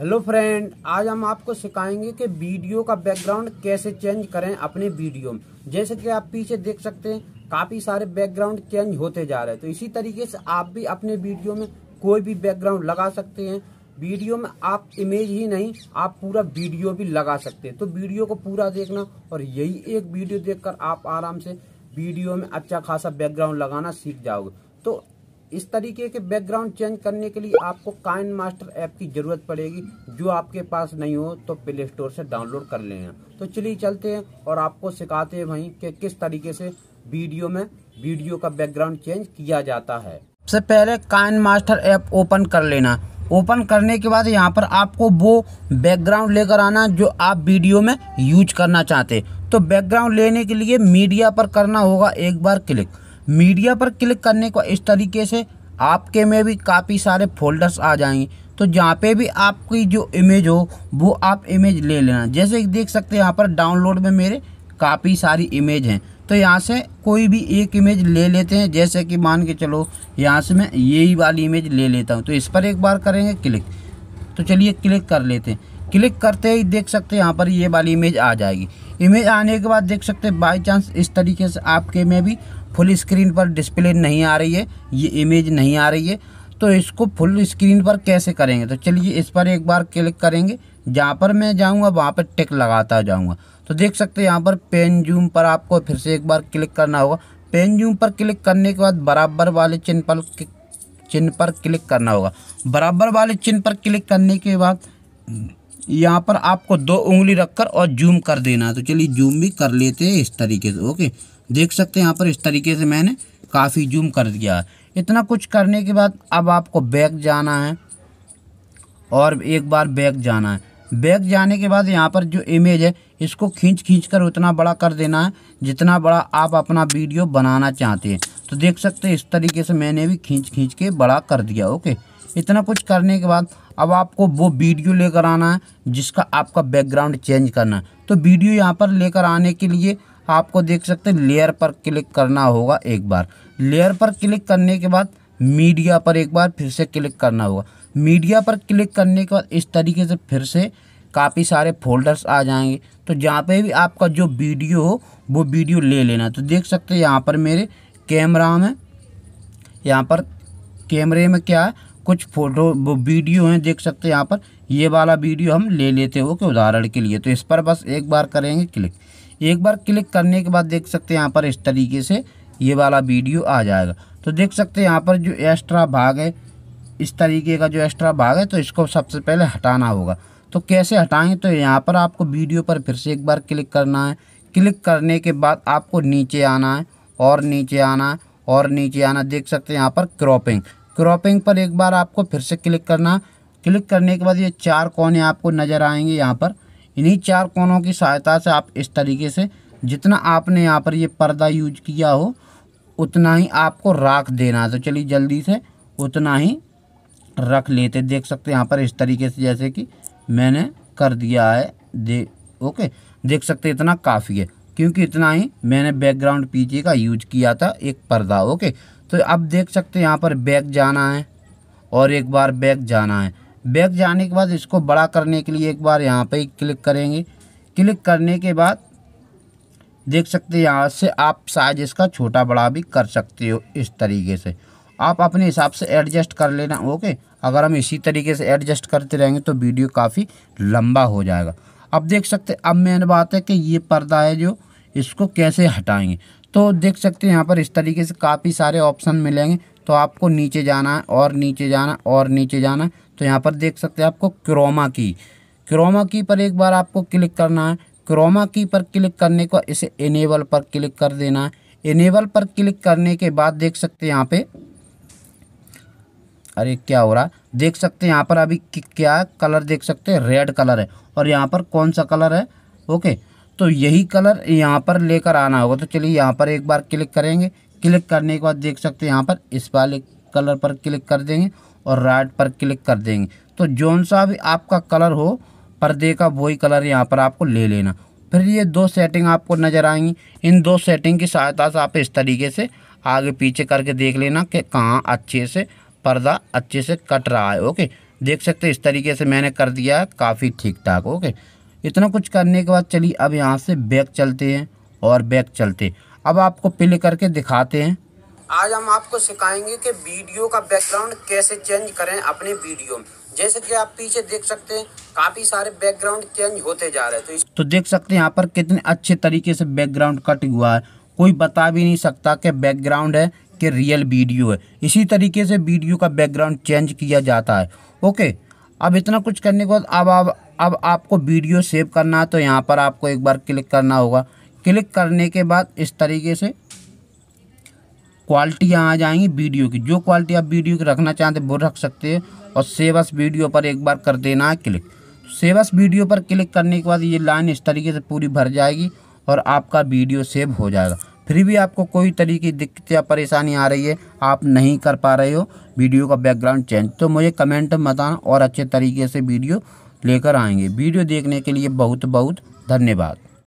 hello friend आज हम आपको सिखाएंगे कि वीडियो का बैकग्राउंड कैसे चेंज करें अपने वीडियो में जैसे कि आप पीछे देख सकते हैं काफ़ी सारे बैकग्राउंड चेंज होते जा रहे हैं तो इसी तरीके से आप भी अपने वीडियो में कोई भी बैकग्राउंड लगा सकते हैं वीडियो में आप इमेज ही नहीं आप पूरा वीडियो भी लगा सकते हैं तो वीडियो को पूरा देखना और यही एक वीडियो देख आप आराम से वीडियो में अच्छा खासा बैकग्राउंड लगाना सीख जाओगे तो इस तरीके के बैकग्राउंड चेंज करने के लिए आपको काइन मास्टर ऐप की ज़रूरत पड़ेगी जो आपके पास नहीं हो तो प्ले स्टोर से डाउनलोड कर लें तो चलिए चलते हैं और आपको सिखाते हैं वहीं कि किस तरीके से वीडियो में वीडियो का बैकग्राउंड चेंज किया जाता है सबसे पहले काइन मास्टर ऐप ओपन कर लेना ओपन करने के बाद यहाँ पर आपको वो बैकग्राउंड लेकर आना जो आप वीडियो में यूज करना चाहते तो बैकग्राउंड लेने के लिए मीडिया पर करना होगा एक बार क्लिक मीडिया पर क्लिक करने को इस तरीके से आपके में भी काफ़ी सारे फोल्डर्स आ जाएंगे तो जहाँ पे भी आपकी जो इमेज हो वो आप इमेज ले लेना जैसे देख सकते हैं यहाँ पर डाउनलोड में मेरे काफ़ी सारी इमेज हैं तो यहाँ से कोई भी एक इमेज ले लेते हैं जैसे कि मान के चलो यहाँ से मैं यही वाली इमेज ले लेता हूँ तो इस पर एक बार करेंगे क्लिक तो चलिए क्लिक कर लेते हैं क्लिक करते ही देख सकते हैं यहाँ पर ये वाली इमेज आ जाएगी इमेज आने के बाद देख सकते हैं बाई चांस इस तरीके से आपके में भी फुल स्क्रीन पर डिस्प्ले नहीं आ रही है ये इमेज नहीं आ रही है तो इसको फुल स्क्रीन पर कैसे करेंगे तो चलिए इस पर एक बार क्लिक करेंगे जहाँ पर मैं जाऊँगा वहाँ पर टिक लगाता जाऊँगा तो देख सकते हैं यहाँ पर पेन जूम पर आपको फिर से एक बार क्लिक करना होगा पेन जूम पर क्लिक करने के बाद बराबर वाले चिन्ह पर चिन्ह पर क्लिक करना होगा बराबर वाले चिन्ह पर क्लिक करने के बाद यहाँ पर आपको दो उंगली रखकर और जूम कर देना तो चलिए जूम भी कर लेते हैं इस तरीके से ओके देख सकते हैं यहाँ पर इस तरीके से मैंने काफ़ी जूम कर दिया इतना कुछ करने के बाद अब आपको बैक जाना है और एक बार बैक जाना है बैक जाने के बाद यहाँ पर जो इमेज है इसको खींच खींच कर उतना बड़ा कर देना है जितना बड़ा आप अपना वीडियो बनाना चाहते हैं तो देख सकते हैं इस तरीके से मैंने भी खींच खींच के बड़ा कर दिया ओके इतना कुछ करने के बाद अब आपको वो वीडियो लेकर आना है जिसका आपका बैकग्राउंड चेंज करना है तो वीडियो यहाँ पर लेकर आने के लिए आपको देख सकते हैं लेयर पर क्लिक करना होगा एक बार लेयर पर क्लिक करने के बाद मीडिया पर एक बार फिर से क्लिक करना होगा मीडिया पर क्लिक करने के बाद इस तरीके से फिर से काफ़ी सारे फोल्डर्स आ जाएंगे तो जहाँ पे भी आपका जो वीडियो हो वो वीडियो ले लेना तो देख सकते हैं यहाँ पर मेरे कैमरा में यहाँ पर कैमरे में क्या है कुछ फोटो वो वीडियो हैं देख सकते हैं यहाँ पर ये वाला वीडियो हम ले लेते हो कि उदाहरण के लिए तो इस पर बस एक बार करेंगे क्लिक एक बार क्लिक करने के बाद देख सकते हैं यहाँ पर इस तरीके से ये वाला वीडियो आ जाएगा तो देख सकते हैं यहाँ पर जो एक्स्ट्रा भाग है इस तरीके का जो एक्स्ट्रा भाग है तो इसको सबसे पहले हटाना होगा तो कैसे हटाएं तो यहाँ पर आपको वीडियो पर फिर से एक बार क्लिक करना है क्लिक करने के बाद आपको नीचे आना है और नीचे आना है और नीचे आना देख सकते हैं यहाँ पर क्रॉपिंग क्रॉपिंग पर एक बार आपको फिर से क्लिक करना क्लिक करने के बाद ये चार कोने आपको नज़र आएंगे यहाँ पर इन्हीं चार कोनों की सहायता से आप इस तरीके से जितना आपने यहाँ पर ये पर्दा यूज किया हो उतना ही आपको राख देना तो चलिए जल्दी से उतना ही रख लेते देख सकते यहाँ पर इस तरीके से जैसे कि मैंने कर दिया है दे ओके देख सकते इतना काफ़ी है क्योंकि इतना ही मैंने बैकग्राउंड पीछे का यूज किया था एक पर्दा ओके तो आप देख सकते हैं यहाँ पर बैक जाना है और एक बार बैक जाना है बैक जाने के बाद इसको बड़ा करने के लिए एक बार यहाँ पर क्लिक करेंगे क्लिक करने के बाद देख सकते हैं यहाँ से आप साइज इसका छोटा बड़ा भी कर सकते हो इस तरीके से आप अपने हिसाब से एडजस्ट कर लेना ओके अगर हम इसी तरीके से एडजस्ट करते रहेंगे तो वीडियो काफ़ी लंबा हो जाएगा अब देख सकते अब मेन बात है कि ये पर्दा है जो इसको कैसे हटाएंगे तो देख सकते हैं यहाँ पर इस तरीके से काफ़ी सारे ऑप्शन मिलेंगे तो आपको नीचे जाना है और नीचे जाना और नीचे जाना तो यहाँ पर देख सकते हैं आपको क्रोमा की क्रोमा की पर एक बार आपको क्लिक करना है क्रोमा की पर क्लिक करने को इसे इनेबल पर क्लिक कर देना है इनेबल पर क्लिक करने के बाद देख सकते हैं यहाँ पे अरे क्या हो रहा देख सकते हैं यहाँ पर अभी क्या है कलर देख सकते हैं रेड कलर है और यहाँ पर कौन सा कलर है ओके तो यही कलर यहाँ पर लेकर आना होगा तो चलिए यहाँ पर एक बार क्लिक करेंगे क्लिक करने के बाद देख सकते हैं यहाँ पर इस वाले कलर पर क्लिक कर देंगे और राइट पर क्लिक कर देंगे तो जौन सा भी आपका कलर हो पर्दे का वही कलर यहाँ पर आपको ले लेना फिर ये दो सेटिंग आपको नज़र आएंगी इन दो सेटिंग की सहायता से आप इस तरीके से आगे पीछे करके देख लेना कि कहाँ अच्छे से पर्दा अच्छे से कट रहा है ओके देख सकते इस तरीके से मैंने कर दिया है काफ़ी ठीक ठाक ओके इतना कुछ करने के बाद चलिए अब यहाँ से बैक चलते हैं और बैक चलते अब आपको प्ले करके दिखाते हैं आज हम आपको सिखाएंगे कि वीडियो का बैकग्राउंड कैसे चेंज करें अपने वीडियो में जैसे कि आप पीछे देख सकते हैं काफ़ी सारे बैकग्राउंड चेंज होते जा रहे हैं तो इस... तो देख सकते हैं यहाँ पर कितने अच्छे तरीके से बैकग्राउंड कट हुआ है कोई बता भी नहीं सकता कि बैकग्राउंड है कि रियल वीडियो है इसी तरीके से वीडियो का बैकग्राउंड चेंज किया जाता है ओके अब इतना कुछ करने के बाद अब आप अब आपको वीडियो सेव करना है तो यहाँ पर आपको एक बार क्लिक करना होगा क्लिक करने के बाद इस तरीके से क्वालिटी यहाँ आ जाएंगी वीडियो की जो क्वालिटी आप वीडियो की रखना चाहते वो रख सकते हैं और सेवस वीडियो पर एक बार कर देना है क्लिक सेवस वीडियो पर क्लिक करने के बाद ये लाइन इस तरीके से पूरी भर जाएगी और आपका वीडियो सेव हो जाएगा फिर भी आपको कोई तरीके की दिक्कत या परेशानी आ रही है आप नहीं कर पा रहे हो वीडियो का बैकग्राउंड चेंज तो मुझे कमेंट में बताना और अच्छे तरीके से वीडियो लेकर आएंगे वीडियो देखने के लिए बहुत बहुत धन्यवाद